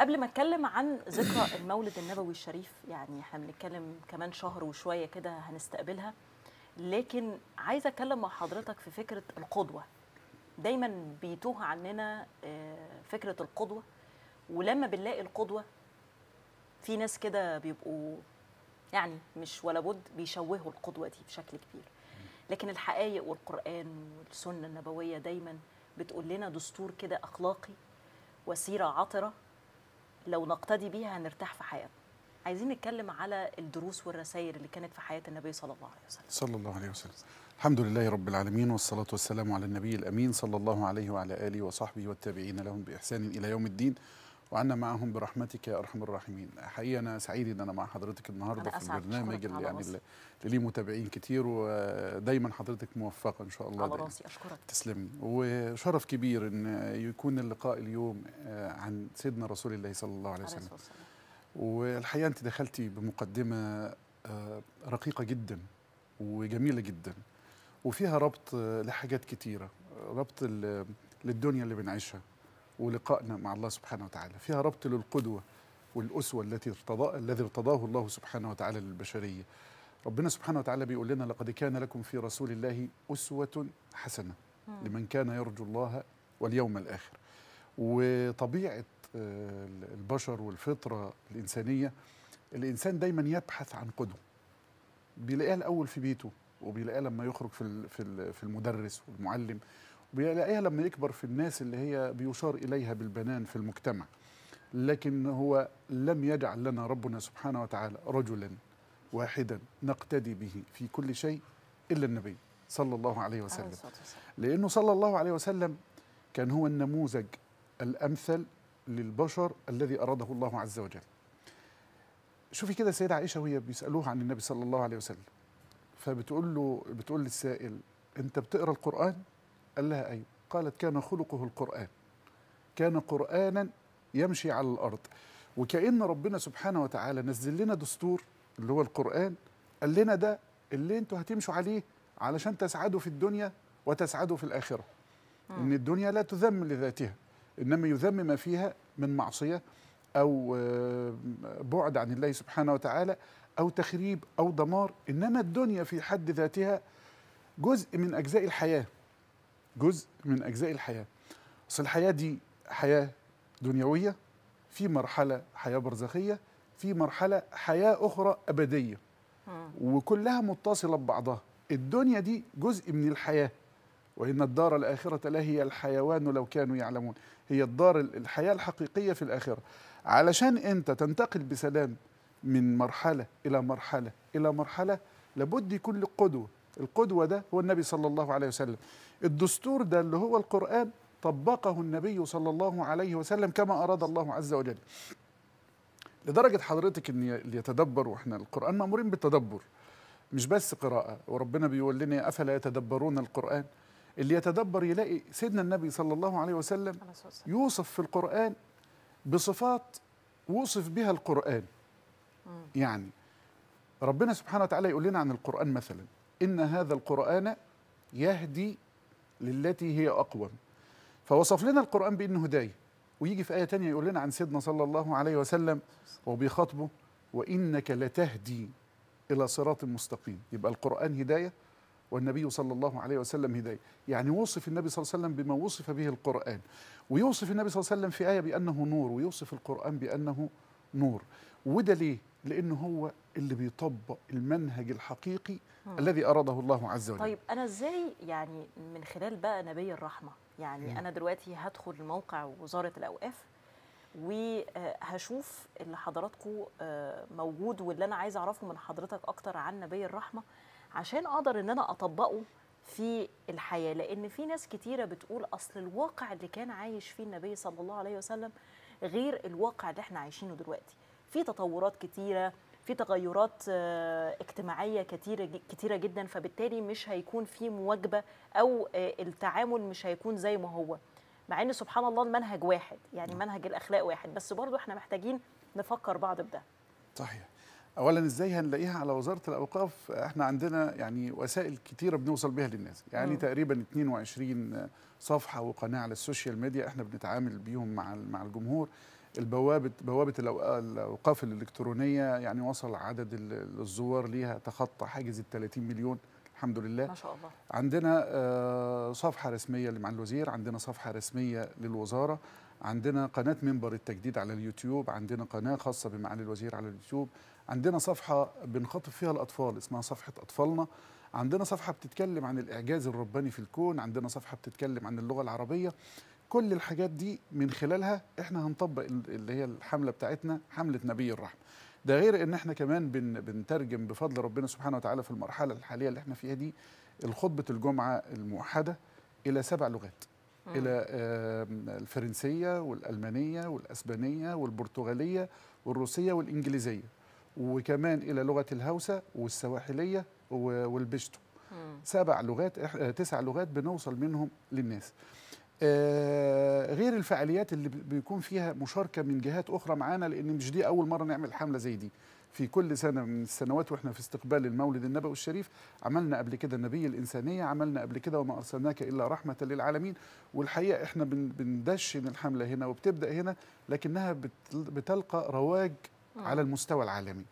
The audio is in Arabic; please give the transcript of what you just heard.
قبل ما اتكلم عن ذكرى المولد النبوي الشريف يعني احنا بنتكلم كمان شهر وشويه كده هنستقبلها لكن عايزه اتكلم مع حضرتك في فكره القدوه دايما بيتوه عننا آه، فكره القدوه ولما بنلاقي القدوه في ناس كده بيبقوا يعني مش ولا بد بيشوهوا القدوه دي بشكل كبير لكن الحقائق والقران والسنه النبويه دايما بتقول لنا دستور كده اخلاقي وسيره عطره لو نقتدي بيها هنرتاح في حياتنا عايزين نتكلم على الدروس والرسائل اللي كانت في حياة النبي صلى الله عليه وسلم صلى الله عليه وسلم الحمد لله رب العالمين والصلاة والسلام على النبي الأمين صلى الله عليه وعلى آله وصحبه والتابعين لهم بإحسان إلى يوم الدين وعنا معهم برحمتك يا ارحم الراحمين حقيقه انا سعيد ان انا مع حضرتك النهارده في البرنامج اللي يعني اللي ليه متابعين كتير ودايما حضرتك موفقه ان شاء الله على راسي اشكرك تسلمي وشرف كبير ان يكون اللقاء اليوم آه، عن سيدنا رسول الله صلى الله عليه وسلم والحقيقه انت دخلتي بمقدمه آه، رقيقه جدا وجميله جدا وفيها ربط آه، لحاجات كتيره ربط للدنيا اللي بنعيشها ولقائنا مع الله سبحانه وتعالى فيها ربط للقدوة والأسوة التي ارتضى الذي ارتضاه الله سبحانه وتعالى للبشرية ربنا سبحانه وتعالى بيقول لنا لقد كان لكم في رسول الله أسوة حسنة لمن كان يرجو الله واليوم الآخر وطبيعة آه، البشر والفطرة الإنسانية الإنسان دايما يبحث عن قدوة بيلاقيها الأول في بيته وبيلاقيها لما يخرج في في المدرس والمعلم بيلاقيها لما يكبر في الناس اللي هي بيشار إليها بالبنان في المجتمع لكن هو لم يجعل لنا ربنا سبحانه وتعالى رجلا واحدا نقتدي به في كل شيء إلا النبي صلى الله عليه وسلم لأنه صلى الله عليه وسلم كان هو النموذج الأمثل للبشر الذي أراده الله عز وجل شوفي كده سيدة عائشة وهي بيسألوها عن النبي صلى الله عليه وسلم فبتقول له بتقول للسائل أنت بتقرأ القرآن؟ قال لها أيوة قالت كان خلقه القرآن كان قرآنا يمشي على الأرض وكأن ربنا سبحانه وتعالى نزل لنا دستور اللي هو القرآن قال لنا ده اللي انتوا هتمشوا عليه علشان تسعدوا في الدنيا وتسعدوا في الآخرة مم. إن الدنيا لا تذم لذاتها إنما يذم ما فيها من معصية أو آه، بعد عن الله سبحانه وتعالى أو تخريب أو دمار إنما الدنيا في حد ذاتها جزء من أجزاء الحياة جزء من اجزاء الحياه اصل الحياه دي حياه دنيويه في مرحله حياه برزخيه في مرحله حياه اخرى ابديه وكلها متصله ببعضها الدنيا دي جزء من الحياه وان الدار الاخره لا هي الحيوان لو كانوا يعلمون هي الدار الحياه الحقيقيه في الاخره علشان انت تنتقل بسلام من مرحله الى مرحله الى مرحله لابد يكون لك قدوه القدوة ده هو النبي صلى الله عليه وسلم الدستور ده اللي هو القرآن طبقه النبي صلى الله عليه وسلم كما أراد الله عز وجل لدرجة حضرتك أن يتدبر وإحنا القرآن مأمورين بالتدبر مش بس قراءة وربنا بيقول لنا أفلا يتدبرون القرآن اللي يتدبر يلاقي سيدنا النبي صلى الله عليه وسلم يوصف في القرآن بصفات وصف بها القرآن يعني ربنا سبحانه وتعالى يقول لنا عن القرآن مثلا إن هذا القرآن يهدي للتي هي أقوم فوصف لنا القرآن بأنه هداية ويجي في آية تانية يقول لنا عن سيدنا صلى الله عليه وسلم وبيخطبه وإنك لتهدي إلى صراط مستقيم يبقى القرآن هداية والنبي صلى الله عليه وسلم هداية يعني وصف النبي صلى الله عليه وسلم بما وصف به القرآن ويوصف النبي صلى الله عليه وسلم في آية بأنه نور ويوصف القرآن بأنه نور وده ليه لأنه هو اللي بيطبق المنهج الحقيقي م. الذي أراده الله عز وجل طيب أنا إزاي يعني من خلال بقى نبي الرحمة يعني م. أنا دلوقتي هدخل الموقع وزارة الأوقاف وهشوف اللي حضراتكم آه، موجود واللي أنا عايز أعرفه من حضرتك أكتر عن نبي الرحمة عشان أقدر إن أنا أطبقه في الحياة لأن في ناس كتيرة بتقول أصل الواقع اللي كان عايش فيه النبي صلى الله عليه وسلم غير الواقع اللي احنا عايشينه دلوقتي في تطورات كتيره في تغيرات آه، اجتماعيه كتيره كتيره جدا فبالتالي مش هيكون في مواجبه او آه، التعامل مش هيكون زي ما هو مع ان سبحان الله المنهج واحد يعني نعم. منهج الاخلاق واحد بس برضو احنا محتاجين نفكر بعض بده صحيح اولا ازاي هنلاقيها على وزاره الاوقاف احنا عندنا يعني وسائل كتيره بنوصل بيها للناس يعني م. نعم. تقريبا 22 صفحه وقناه على السوشيال ميديا احنا بنتعامل بيهم مع مع الجمهور البوابه بوابه الاوقاف الالكترونيه يعني وصل عدد الزوار ليها تخطى حاجز ال 30 مليون الحمد لله ما شاء الله عندنا آه، صفحه رسميه مع الوزير عندنا صفحه رسميه للوزاره عندنا قناه منبر التجديد على اليوتيوب عندنا قناه خاصه بمعالي الوزير على اليوتيوب عندنا صفحه بنخاطب فيها الاطفال اسمها صفحه اطفالنا عندنا صفحه بتتكلم عن الاعجاز الرباني في الكون عندنا صفحه بتتكلم عن اللغه العربيه كل الحاجات دي من خلالها احنا هنطبق اللي هي الحمله بتاعتنا حمله نبي الرحمه ده غير ان احنا كمان بن بنترجم بفضل ربنا سبحانه وتعالى في المرحله الحاليه اللي احنا فيها دي الخطبه الجمعه الموحده الى سبع لغات مم. الى الفرنسيه والالمانيه والاسبانيه والبرتغاليه والروسيه والانجليزيه وكمان الى لغه الهوسه والسواحليه والبشتو سبع لغات تسع لغات بنوصل منهم للناس آه، غير الفعاليات اللي بيكون فيها مشاركه من جهات اخرى معانا لان مش دي اول مره نعمل حمله زي دي في كل سنه من السنوات واحنا في استقبال المولد النبوي الشريف عملنا قبل كده النبي الانسانيه عملنا قبل كده وما ارسلناك الا رحمه للعالمين والحقيقه احنا بندشن الحمله هنا وبتبدا هنا لكنها بتلقى رواج آه. على المستوى العالمي